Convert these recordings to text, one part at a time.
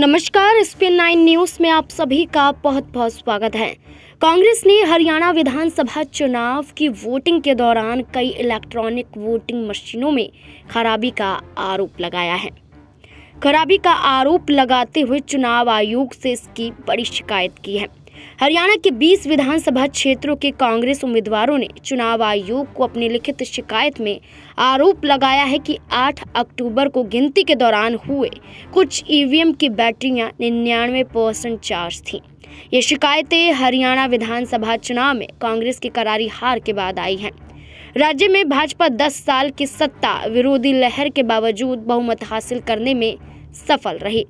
नमस्कार spin nine news में आप सभी का बहुत बहुत स्वागत है कांग्रेस ने हरियाणा विधानसभा चुनाव की वोटिंग के दौरान कई इलेक्ट्रॉनिक वोटिंग मशीनों में खराबी का आरोप लगाया है खराबी का आरोप लगाते हुए चुनाव आयोग से इसकी बड़ी शिकायत की है हरियाणा के 20 विधानसभा क्षेत्रों के कांग्रेस उम्मीदवारों ने चुनाव आयोग को अपनी लिखित शिकायत में आरोप लगाया है कि 8 अक्टूबर को गिनती के दौरान हुए कुछ ईवीएम की बैटरियां निन्यानवे परसेंट चार्ज थीं ये शिकायतें हरियाणा विधानसभा चुनाव में कांग्रेस की करारी हार के बाद आई हैं राज्य में भाजपा दस साल की सत्ता विरोधी लहर के बावजूद बहुमत हासिल करने में सफल रही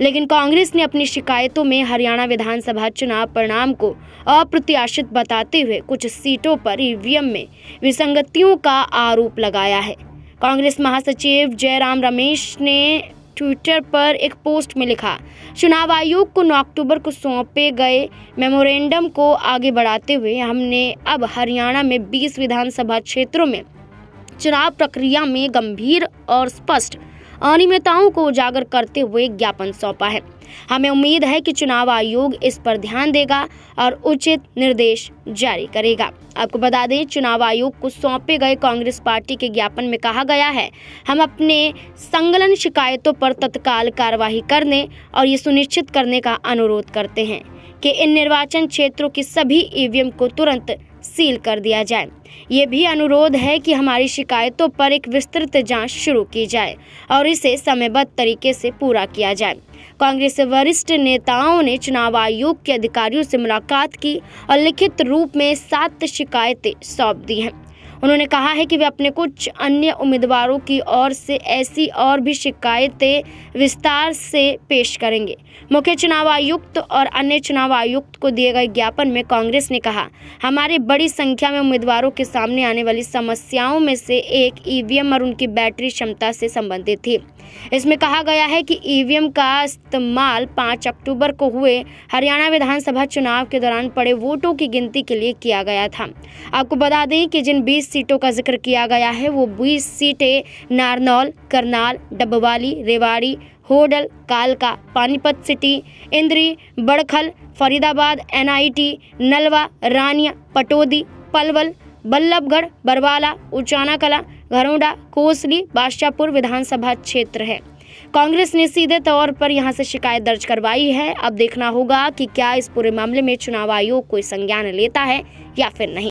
लेकिन कांग्रेस ने अपनी शिकायतों में हरियाणा विधानसभा चुनाव परिणाम को अप्रत्याशित बताते हुए कुछ सीटों पर ईवीएम में विसंगतियों का आरोप लगाया है कांग्रेस महासचिव जयराम रमेश ने ट्विटर पर एक पोस्ट में लिखा चुनाव आयोग को 9 अक्टूबर को सौंपे गए मेमोरेंडम को आगे बढ़ाते हुए हमने अब हरियाणा में 20 विधानसभा क्षेत्रों में चुनाव प्रक्रिया में गंभीर और स्पष्ट अनियमितताओं को उजागर करते हुए ज्ञापन सौंपा है हमें उम्मीद है कि चुनाव आयोग इस पर ध्यान देगा और उचित निर्देश जारी करेगा आपको बता दें चुनाव आयोग को सौंपे गए कांग्रेस पार्टी के ज्ञापन में कहा गया है हम अपने संगलन शिकायतों पर तत्काल कार्यवाही करने और ये सुनिश्चित करने का अनुरोध करते हैं कि इन निर्वाचन क्षेत्रों की सभी ईवीएम को तुरंत सील कर दिया जाए ये भी अनुरोध है कि हमारी शिकायतों पर एक विस्तृत जांच शुरू की जाए और इसे समयबद्ध तरीके से पूरा किया जाए कांग्रेस वरिष्ठ नेताओं ने चुनाव आयोग के अधिकारियों से मुलाकात की और लिखित रूप में सात शिकायतें सौंप दी हैं उन्होंने कहा है कि वे अपने कुछ अन्य उम्मीदवारों की ओर से ऐसी और भी शिकायतें विस्तार से पेश करेंगे मुख्य चुनाव आयुक्त और अन्य चुनाव आयुक्त को दिए गए ज्ञापन में कांग्रेस ने कहा हमारे बड़ी संख्या में उम्मीदवारों के सामने आने वाली समस्याओं में से एक ईवीएम और उनकी बैटरी क्षमता से संबंधित थी इसमें कहा गया है कि ईवीएम का इस्तेमाल 5 अक्टूबर को हुए हरियाणा विधानसभा चुनाव के दौरान पड़े वोटों की गिनती के लिए किया गया था आपको बता दें कि जिन 20 सीटों का जिक्र किया गया है वो 20 सीटें नारनौल करनाल डबवाली रेवाड़ी होडल कालका पानीपत सिटी इंद्री बड़खल फरीदाबाद एनआईटी नलवा रानिया पटोदी पलवल बल्लभगढ़ बरवाला उचाना कला घरोंडा कोसली बादशाहपुर विधानसभा क्षेत्र है कांग्रेस ने सीधे तौर पर यहां से शिकायत दर्ज करवाई है अब देखना होगा कि क्या इस पूरे मामले में चुनाव आयोग कोई संज्ञान लेता है या फिर नहीं